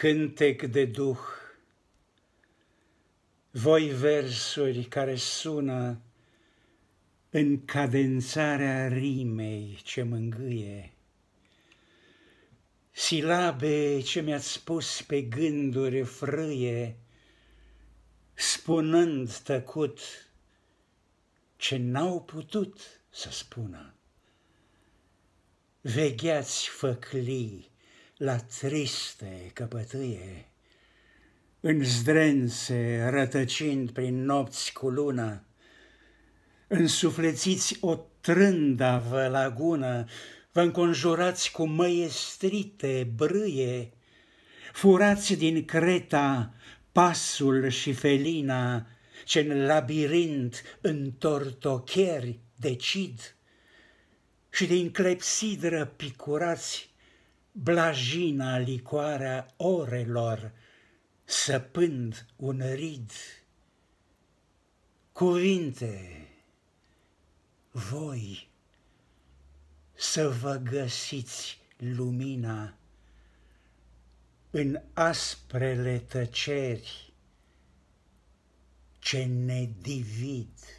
cântec de duh. Voi versuri care sună în cadențarea rimei ce mângâie, silabe ce mi-ați spus pe gânduri frâie, spunând tăcut ce n-au putut să spună. Vegheați făclii la triste căpătâie, în zdrențe rătăcind prin nopți cu luna, însuflețiți o trândavă lagună, vă înconjurați cu măiestrite brâie, furați din creta pasul și felina, ce în labirint tortocheri decid, și din clepsidră picurați blajina licoarea orelor, săpând un rid. Cuvinte, voi să vă găsiți lumina în asprele tăceri ce ne divid.